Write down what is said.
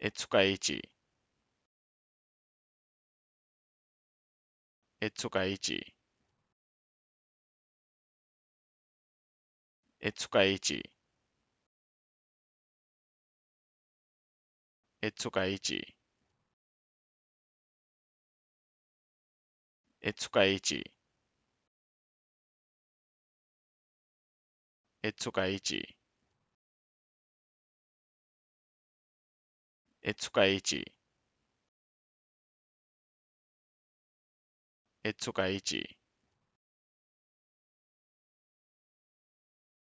えつかいち。えつかいじ。えつかいち。えつかいち。えつかいち。えつかいち。Etsukaichi Etsukaichi